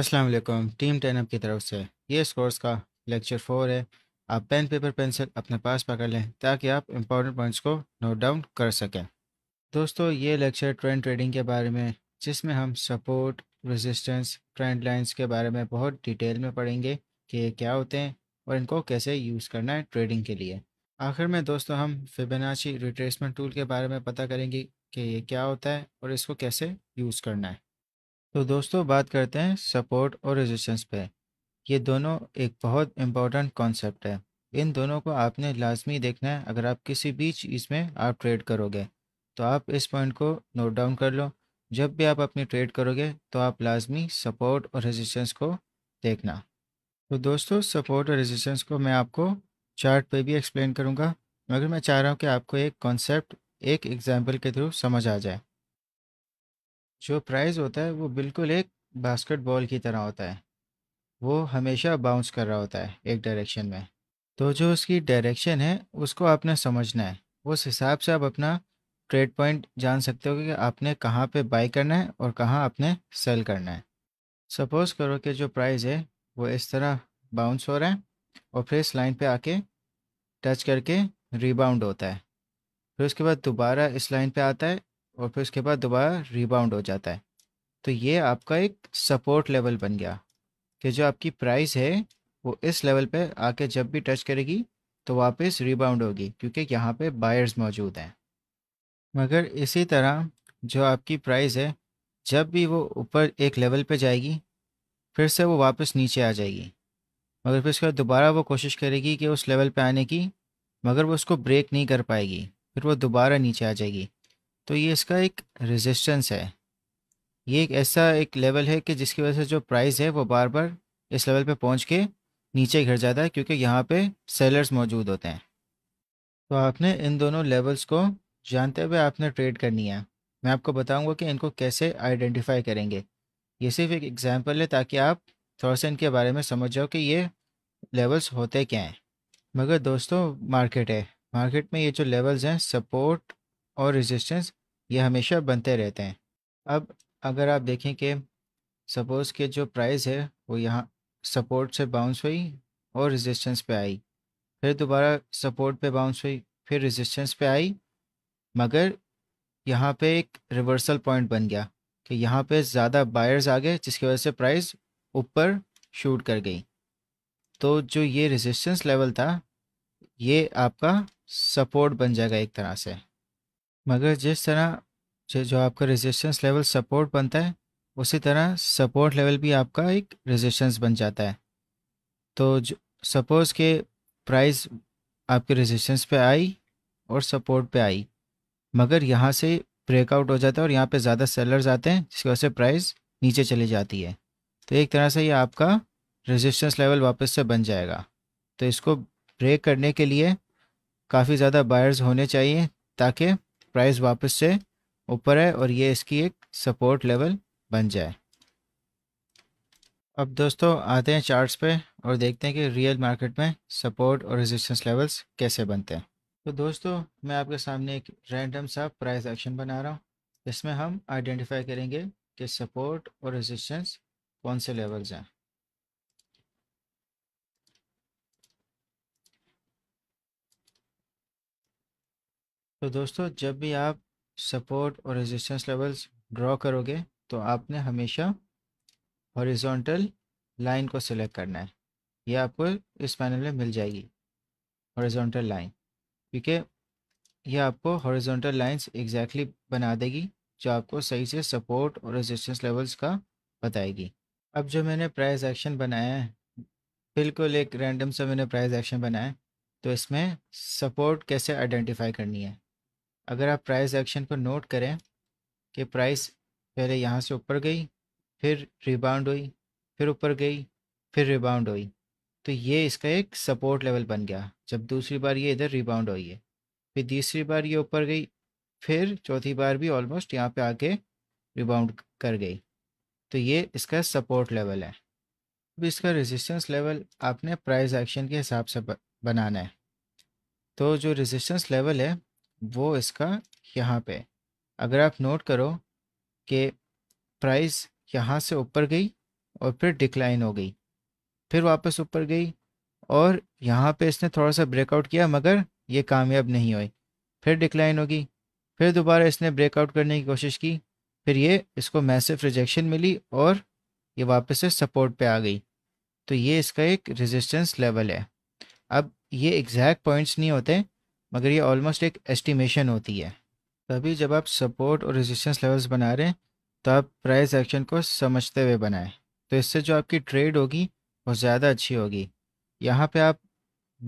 अस्सलाम वालेकुम team up की तरफ से ये इस कोर्स का लेक्चर फोर है आप पेन पेपर पेंसिल अपने पास पकड़ लें ताकि आप इम्पोर्टेंट पॉइंट्स को नोट डाउन कर सकें दोस्तों ये लेक्चर ट्रेंड ट्रेडिंग के बारे में जिसमें हम सपोर्ट रेजिस्टेंस ट्रेंड लाइंस के बारे में बहुत डिटेल में पढ़ेंगे कि ये क्या होते हैं और इनको कैसे यूज़ करना है ट्रेडिंग के लिए आखिर में दोस्तों हम फिबनाची रिट्रेसमेंट टूल के बारे में पता करेंगे कि ये क्या होता है और इसको कैसे यूज़ करना है तो दोस्तों बात करते हैं सपोर्ट और रेजिस्टेंस पे ये दोनों एक बहुत इम्पोर्टेंट कॉन्सेप्ट है इन दोनों को आपने लाजमी देखना है अगर आप किसी भी चीज़ में आप ट्रेड करोगे तो आप इस पॉइंट को नोट डाउन कर लो जब भी आप अपनी ट्रेड करोगे तो आप लाजमी सपोर्ट और रेजिस्टेंस को देखना तो दोस्तों सपोर्ट और रेजिस्टेंस को मैं आपको चार्ट पे भी एक्सप्लेन करूँगा मगर मैं चाह रहा हूँ कि आपको एक कॉन्सेप्ट एक एग्जाम्पल के थ्रू समझ आ जाए जो प्राइस होता है वो बिल्कुल एक बास्केटबॉल की तरह होता है वो हमेशा बाउंस कर रहा होता है एक डायरेक्शन में तो जो उसकी डायरेक्शन है उसको आपने समझना है उस हिसाब से आप अपना ट्रेड पॉइंट जान सकते हो कि आपने कहाँ पे बाई करना है और कहाँ आपने सेल करना है सपोज़ करो कि जो प्राइस है वो इस तरह बाउंस हो रहा है और फिर इस लाइन पे आके टच करके रीबाउंड होता है फिर उसके बाद दोबारा इस लाइन पे आता है और फिर उसके बाद दोबारा रिबाउंड हो जाता है तो ये आपका एक सपोर्ट लेवल बन गया कि जो आपकी प्राइस है वो इस लेवल पे आके जब भी टच करेगी तो वापस रिबाउंड होगी क्योंकि यहाँ पे बायर्स मौजूद हैं मगर इसी तरह जो आपकी प्राइस है जब भी वो ऊपर एक लेवल पे जाएगी फिर से वो वापस नीचे आ जाएगी मगर फिर उसके बाद दोबारा वो कोशिश करेगी कि उस लेवल पे आने की मगर वो उसको ब्रेक नहीं कर पाएगी फिर वो दोबारा नीचे आ जाएगी तो ये इसका एक रेजिस्टेंस है ये एक ऐसा एक लेवल है कि जिसकी वजह से जो प्राइस है वो बार बार इस लेवल पे पहुंच के नीचे घिर जाता है क्योंकि यहाँ पे सेलर्स मौजूद होते हैं तो आपने इन दोनों लेवल्स को जानते हुए आपने ट्रेड करनी है मैं आपको बताऊंगा कि इनको कैसे आइडेंटिफाई करेंगे ये सिर्फ एक एग्जाम्पल है ताकि आप थोड़ा सा इनके बारे में समझ जाओ कि ये लेवल्स होते क्या हैं मगर दोस्तों मार्केट है मार्केट में ये जो लेवल्स हैं सपोर्ट और रेजिस्टेंस ये हमेशा बनते रहते हैं अब अगर आप देखें कि सपोज़ के जो प्राइस है वो यहाँ सपोर्ट से बाउंस हुई और रेजिस्टेंस पे आई फिर दोबारा सपोर्ट पे बाउंस हुई फिर रेजिस्टेंस पे आई मगर यहाँ पे एक रिवर्सल पॉइंट बन गया कि यहाँ पे ज़्यादा बायर्स आ गए जिसकी वजह से प्राइस ऊपर शूट कर गई तो जो ये रेजिस्टेंस लेवल था ये आपका सपोर्ट बन जाएगा एक तरह से मगर जिस तरह जो, जो आपका रेजिस्टेंस लेवल सपोर्ट बनता है उसी तरह सपोर्ट लेवल भी आपका एक रेजिस्टेंस बन जाता है तो सपोज़ के प्राइस आपके रेजिस्टेंस पे आई और सपोर्ट पे आई मगर यहाँ से ब्रेकआउट हो जाता है और यहाँ पे ज़्यादा सेलर्स आते हैं जिसकी वजह से प्राइस नीचे चली जाती है तो एक तरह से ये आपका रेजिस्टेंस लेवल वापस से बन जाएगा तो इसको ब्रेक करने के लिए काफ़ी ज़्यादा बायर्स होने चाहिए ताकि प्राइस वापस से ऊपर है और ये इसकी एक सपोर्ट लेवल बन जाए अब दोस्तों आते हैं चार्ट्स पे और देखते हैं कि रियल मार्केट में सपोर्ट और रेजिस्टेंस लेवल्स कैसे बनते हैं तो दोस्तों मैं आपके सामने एक रैंडम सा प्राइस एक्शन बना रहा हूँ इसमें हम आइडेंटिफाई करेंगे कि सपोर्ट और रेजिस्टेंस कौन से लेवल्स हैं तो दोस्तों जब भी आप सपोर्ट और रेजिस्टेंस लेवल्स ड्रॉ करोगे तो आपने हमेशा हॉरिजॉन्टल लाइन को सिलेक्ट करना है ये आपको इस पैनल में मिल जाएगी हॉरिजॉन्टल लाइन क्योंकि यह आपको हॉरिजॉन्टल लाइंस एग्जैक्टली बना देगी जो आपको सही से सपोर्ट और रेजिस्टेंस लेवल्स का बताएगी अब जो मैंने प्राइस एक्शन बनाया है बिल्कुल एक रैंडम सा मैंने प्राइस एक्शन बनाया है तो इसमें सपोर्ट कैसे आइडेंटिफाई करनी है अगर आप प्राइस एक्शन को नोट करें कि प्राइस पहले यहाँ से ऊपर गई फिर रिबाउंड हुई फिर ऊपर गई फिर रिबाउंड हुई तो ये इसका एक सपोर्ट लेवल बन गया जब दूसरी बार ये इधर रिबाउंड हुई है फिर तीसरी बार ये ऊपर गई फिर चौथी बार भी ऑलमोस्ट यहाँ पे आके रिबाउंड कर गई तो ये इसका सपोर्ट लेवल है अब इसका रेजिस्टेंस लेवल आपने प्राइस एक्शन के हिसाब से बनाना है तो जो रेजिस्टेंस लेवल है वो इसका यहाँ पे अगर आप नोट करो कि प्राइस यहाँ से ऊपर गई और फिर डिक्लाइन हो गई फिर वापस ऊपर गई और यहाँ पे इसने थोड़ा सा ब्रेकआउट किया मगर ये कामयाब नहीं हुई फिर डिक्लाइन होगी फिर दोबारा इसने ब्रेकआउट करने की कोशिश की फिर ये इसको मैसिव रिजेक्शन मिली और ये वापस से सपोर्ट पे आ गई तो ये इसका एक रेजिस्टेंस लेवल है अब ये एग्जैक्ट पॉइंट्स नहीं होते मगर ये ऑलमोस्ट एक एस्टिमेशन होती है तभी जब आप सपोर्ट और रेजिस्टेंस लेवल्स बना रहे हैं तो आप प्राइस एक्शन को समझते हुए बनाएं तो इससे जो आपकी ट्रेड होगी वो ज़्यादा अच्छी होगी यहाँ पे आप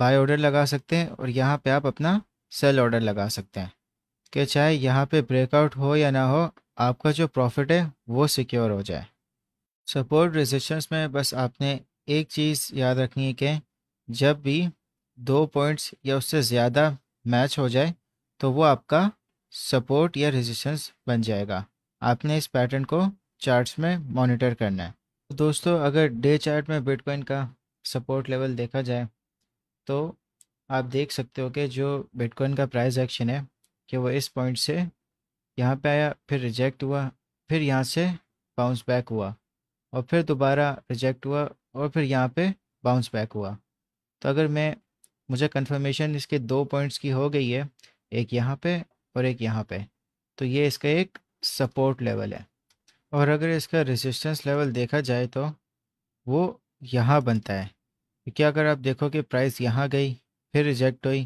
बाय ऑर्डर लगा सकते हैं और यहाँ पे आप अपना सेल ऑर्डर लगा सकते हैं कि चाहे यहाँ पे ब्रेकआउट हो या ना हो आपका जो प्रॉफिट है वो सिक्योर हो जाए सपोर्ट रेजिस्टेंस में बस आपने एक चीज़ याद रखनी है कि जब भी दो पॉइंट्स या उससे ज़्यादा मैच हो जाए तो वो आपका सपोर्ट या रेजिस्टेंस बन जाएगा आपने इस पैटर्न को चार्ट्स में मॉनिटर करना है तो दोस्तों अगर डे चार्ट में बिटकॉइन का सपोर्ट लेवल देखा जाए तो आप देख सकते हो कि जो बिटकॉइन का प्राइस एक्शन है कि वो इस पॉइंट से यहाँ पे आया फिर रिजेक्ट हुआ फिर यहाँ से बाउंस बैक हुआ और फिर दोबारा रिजेक्ट हुआ और फिर यहाँ पे बाउंस बैक हुआ तो अगर मैं मुझे कंफर्मेशन इसके दो पॉइंट्स की हो गई है एक यहाँ पे और एक यहाँ पे तो ये इसका एक सपोर्ट लेवल है और अगर इसका रेजिस्टेंस लेवल देखा जाए तो वो यहाँ बनता है क्योंकि अगर आप देखो कि प्राइस यहाँ गई फिर रिजेक्ट हुई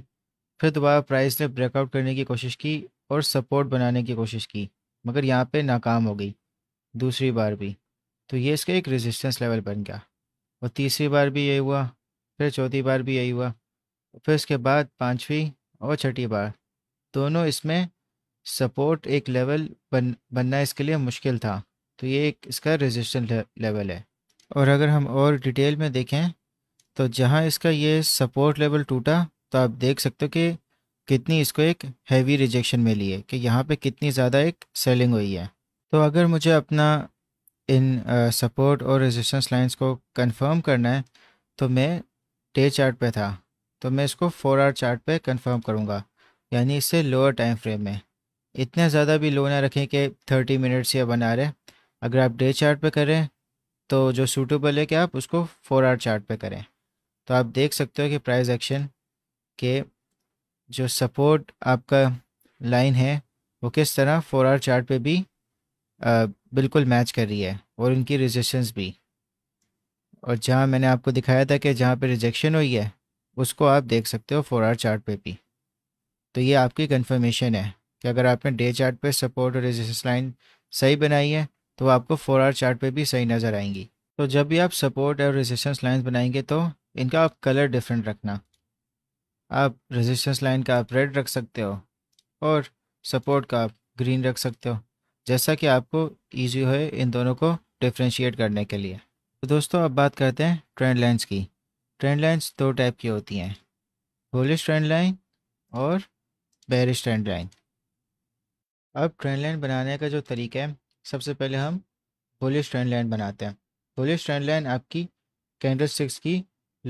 फिर दोबारा प्राइस ने ब्रेकआउट करने की कोशिश की और सपोर्ट बनाने की कोशिश की मगर यहाँ पर नाकाम हो गई दूसरी बार भी तो ये इसका एक रेजिस्टेंस लेवल बन गया और तीसरी बार भी यही हुआ फिर चौथी बार भी यही हुआ फिर उसके बाद पाँचवीं और छठी बार दोनों इसमें सपोर्ट एक लेवल बन बनना इसके लिए मुश्किल था तो ये एक इसका रेजिस्टेंस लेवल है और अगर हम और डिटेल में देखें तो जहाँ इसका ये सपोर्ट लेवल टूटा तो आप देख सकते हो कि कितनी इसको एक हैवी रिजेक्शन मिली है कि यहाँ पे कितनी ज़्यादा एक सेलिंग हुई है तो अगर मुझे अपना इन सपोर्ट और रेजिस्टेंस लाइंस को कंफर्म करना है तो मैं डे चार्ट पे था तो मैं इसको फोर आवर चार्ट पे कंफर्म करूँगा यानी इससे लोअर टाइम फ्रेम में इतना ज़्यादा भी लो ना रखें कि थर्टी मिनट्स या बना रहे अगर आप डे चार्ट पे करें तो जो सूटेबल है कि आप उसको फोर आवर चार्ट पे करें तो आप देख सकते हो कि प्राइस एक्शन के जो सपोर्ट आपका लाइन है वो किस तरह फोर आवर चार्ट पे भी आ, बिल्कुल मैच कर रही है और उनकी रिजेक्शन भी और जहाँ मैंने आपको दिखाया था कि जहाँ पे रिजेक्शन हुई है उसको आप देख सकते हो फोर आर चार्ट पे भी तो ये आपकी कंफर्मेशन है कि अगर आपने डे चार्ट पे सपोर्ट और रेजिस्टेंस लाइन सही बनाई है तो आपको फोर आर चार्ट पे भी सही नज़र आएंगी तो जब भी आप सपोर्ट और रेजिस्टेंस लाइन बनाएंगे तो इनका आप कलर डिफरेंट रखना आप रेजिस्टेंस लाइन का आप रेड रख सकते हो और सपोर्ट का आप ग्रीन रख सकते हो जैसा कि आपको ईजी हो इन दोनों को डिफ्रेंशिएट करने के लिए तो दोस्तों अब बात करते हैं ट्रेंड लाइन्स की ट्रेंड लाइंस दो टाइप की होती हैं बोलिश ट्रेंड लाइन और बहरिश ट्रेंड लाइन अब ट्रेंड लाइन बनाने का जो तरीका है सबसे पहले हम बोलिश ट्रेंड लाइन बनाते हैं बोलिश ट्रेंड लाइन आपकी कैंडल स्टिक्स की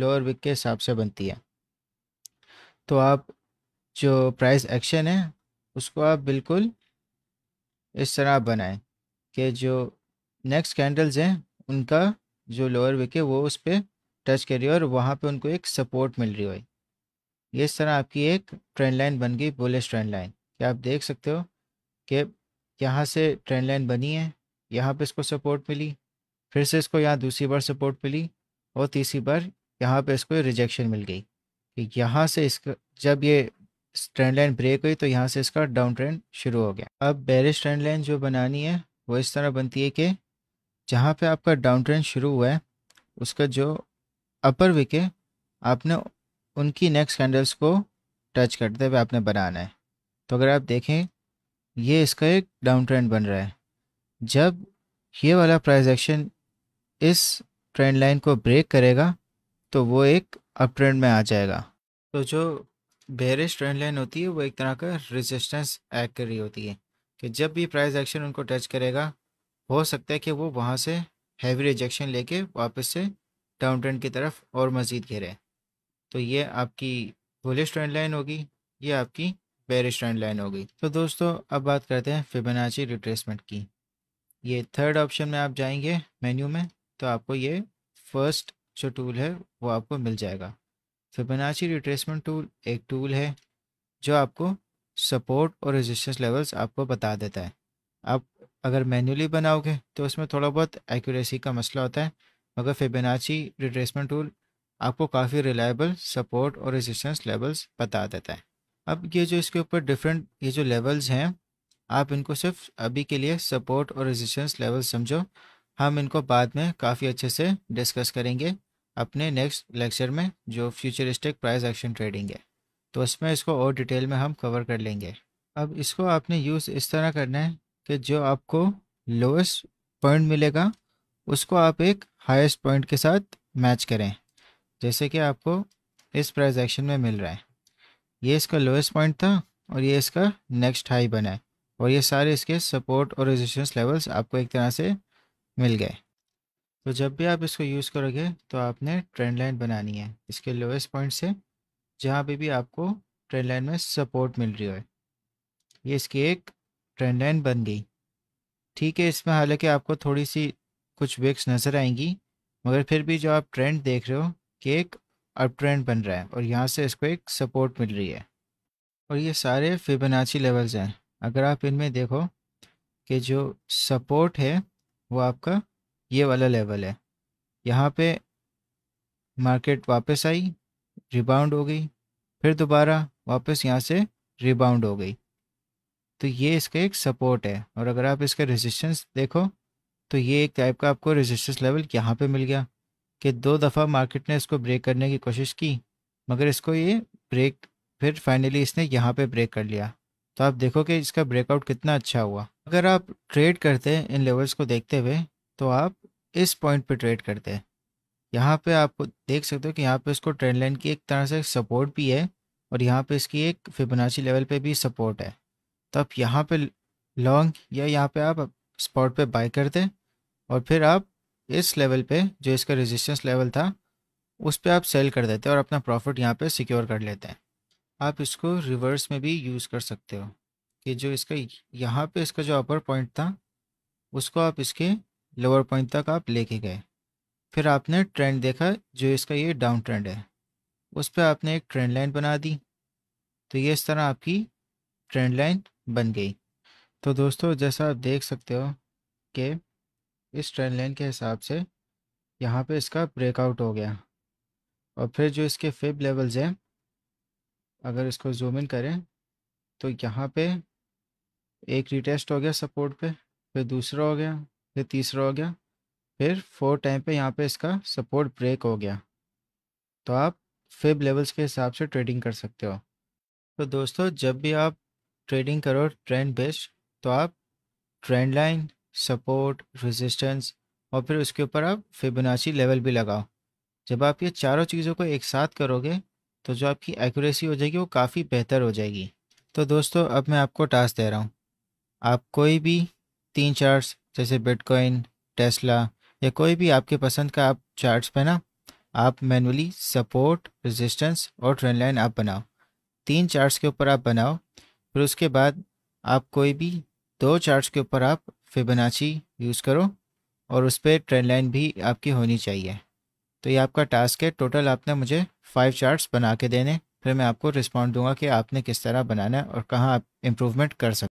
लोअर विक के हिसाब से बनती है तो आप जो प्राइस एक्शन है उसको आप बिल्कुल इस तरह बनाएं कि जो नेक्स्ट कैंडल्स हैं उनका जो लोअर विक है वो उस पर टच कर रही है और वहाँ पे उनको एक सपोर्ट मिल रही हो ये इस तरह आपकी एक ट्रेंड लाइन बन गई बुलिश ट्रेंड लाइन क्या आप देख सकते हो कि यहाँ से ट्रेंड लाइन बनी है यहाँ पे इसको सपोर्ट मिली फिर से इसको यहाँ दूसरी बार सपोर्ट मिली और तीसरी बार यहाँ पे इसको रिजेक्शन मिल गई कि यहाँ से इसका जब ये ट्रेंड लाइन ब्रेक हुई तो यहाँ से इसका डाउन ट्रेंड शुरू हो गया अब बैरिश ट्रेंड लाइन जो बनानी है वो इस तरह बनती है कि जहाँ पे आपका डाउन ट्रेंड शुरू हुआ है उसका जो अपर विके आपने उनकी नेक्स्ट कैंडल्स को टच करते हुए आपने बनाना है तो अगर आप देखें ये इसका एक डाउन ट्रेंड बन रहा है जब ये वाला प्राइस एक्शन इस ट्रेंड लाइन को ब्रेक करेगा तो वो एक अप ट्रेंड में आ जाएगा तो जो बेरिश ट्रेंड लाइन होती है वो एक तरह का रेजिस्टेंस एक्ट कर रही होती है कि जब भी प्राइस एक्शन उनको टच करेगा हो सकता है कि वो वहाँ से हैवी रिजेक्शन लेके वापस से डाउन ट्रेंड की तरफ और मज़ीद घिरे तो ये आपकी बुलिश ट्रेंड लाइन होगी ये आपकी बेरिश ट्रेंड लाइन होगी तो दोस्तों अब बात करते हैं फिबोनाची रिट्रेसमेंट की ये थर्ड ऑप्शन में आप जाएंगे मेन्यू में तो आपको ये फर्स्ट जो टूल है वो आपको मिल जाएगा फिबोनाची रिट्रेसमेंट टूल एक टूल है जो आपको सपोर्ट और रेजिस्टेंस लेवल्स आपको बता देता है आप अगर मैन्युअली बनाओगे तो उसमें थोड़ा बहुत एक्यूरेसी का मसला होता है मगर फिबोनाची रिट्रेसमेंट टूल आपको काफ़ी रिलायबल सपोर्ट और रेजिस्टेंस लेवल्स बता देता है अब ये जो इसके ऊपर डिफरेंट ये जो लेवल्स हैं आप इनको सिर्फ अभी के लिए सपोर्ट और रेजिस्टेंस लेवल समझो हम इनको बाद में काफ़ी अच्छे से डिस्कस करेंगे अपने नेक्स्ट लेक्चर में जो फ्यूचरिस्टिक प्राइस एक्शन ट्रेडिंग है तो उसमें इसको और डिटेल में हम कवर कर लेंगे अब इसको आपने यूज़ इस तरह करना है कि जो आपको लोएस्ट पॉइंट मिलेगा उसको आप एक हाईएस्ट पॉइंट के साथ मैच करें जैसे कि आपको इस प्राइस एक्शन में मिल रहा है ये इसका लोएस्ट पॉइंट था और ये इसका नेक्स्ट हाई बना है और ये सारे इसके सपोर्ट और रेजिस्टेंस लेवल्स आपको एक तरह से मिल गए तो जब भी आप इसको यूज़ करोगे तो आपने ट्रेंड लाइन बनानी है इसके लोएस्ट पॉइंट से जहाँ पर भी आपको ट्रेंड लाइन में सपोर्ट मिल रही हो ये इसकी एक ट्रेंड लाइन बन गई ठीक है इसमें हालांकि आपको थोड़ी सी कुछ विक्स नज़र आएंगी मगर फिर भी जो आप ट्रेंड देख रहे हो कि एक अप ट्रेंड बन रहा है और यहाँ से इसको एक सपोर्ट मिल रही है और ये सारे फिबोनाची लेवल्स हैं अगर आप इनमें देखो कि जो सपोर्ट है वो आपका ये वाला लेवल है यहाँ पे मार्केट वापस आई रिबाउंड हो गई फिर दोबारा वापस यहाँ से रिबाउंड हो गई तो ये इसका एक सपोर्ट है और अगर आप इसका रेजिस्टेंस देखो तो ये एक टाइप का आपको रेजिस्टेंस लेवल यहाँ पे मिल गया कि दो दफ़ा मार्केट ने इसको ब्रेक करने की कोशिश की मगर इसको ये ब्रेक फिर फाइनली इसने यहाँ पे ब्रेक कर लिया तो आप देखो कि इसका ब्रेकआउट कितना अच्छा हुआ अगर आप ट्रेड करते इन लेवल्स को देखते हुए तो आप इस पॉइंट पर ट्रेड करते हैं यहाँ पर आप देख सकते हो कि यहाँ पर इसको ट्रेंड लाइन की एक तरह से सपोर्ट भी है और यहाँ पर इसकी एक फिबनाची लेवल पे भी सपोर्ट है तो आप यहाँ पर लॉन्ग या यहाँ पे आप स्पॉट पे कर दें और फिर आप इस लेवल पे जो इसका रेजिस्टेंस लेवल था उस पर आप सेल कर देते हैं और अपना प्रॉफिट यहाँ पे सिक्योर कर लेते हैं आप इसको रिवर्स में भी यूज़ कर सकते हो कि जो इसका यहाँ पे इसका जो अपर पॉइंट था उसको आप इसके लोअर पॉइंट तक आप लेके गए फिर आपने ट्रेंड देखा जो इसका ये डाउन ट्रेंड है उस पर आपने एक ट्रेंड लाइन बना दी तो ये इस तरह आपकी ट्रेंड लाइन बन गई तो दोस्तों जैसा आप देख सकते हो कि इस ट्रेन लाइन के हिसाब से यहाँ पे इसका ब्रेकआउट हो गया और फिर जो इसके फिब लेवल्स हैं अगर इसको जूम इन करें तो यहाँ पे एक रिटेस्ट हो गया सपोर्ट पे फिर दूसरा हो गया फिर तीसरा हो गया फिर फोर टाइम पे यहाँ पे इसका सपोर्ट ब्रेक हो गया तो आप फिब लेवल्स के हिसाब से ट्रेडिंग कर सकते हो तो दोस्तों जब भी आप ट्रेडिंग करो ट्रेंड बेस्ड तो आप ट्रेंड लाइन सपोर्ट रेजिस्टेंस और फिर उसके ऊपर आप फिबोनाची लेवल भी लगाओ जब आप ये चारों चीज़ों को एक साथ करोगे तो जो आपकी एक्यूरेसी हो जाएगी वो काफ़ी बेहतर हो जाएगी तो दोस्तों अब मैं आपको टास्क दे रहा हूँ आप कोई भी तीन चार्ट्स जैसे बिटकॉइन टेस्ला या कोई भी आपके पसंद का आप चार्ट्स पे ना आप मैनुअली सपोर्ट रेजिस्टेंस और ट्रेंड लाइन आप बनाओ तीन चार्ट्स के ऊपर आप बनाओ फिर उसके बाद आप कोई भी दो चार्ट्स के ऊपर आप फिबनाची यूज़ करो और उस पर ट्रेंड लाइन भी आपकी होनी चाहिए तो ये आपका टास्क है टोटल आपने मुझे फाइव चार्ट्स बना के देने फिर मैं आपको रिस्पॉन्ड दूंगा कि आपने किस तरह बनाना है और कहाँ आप इम्प्रूवमेंट कर सकते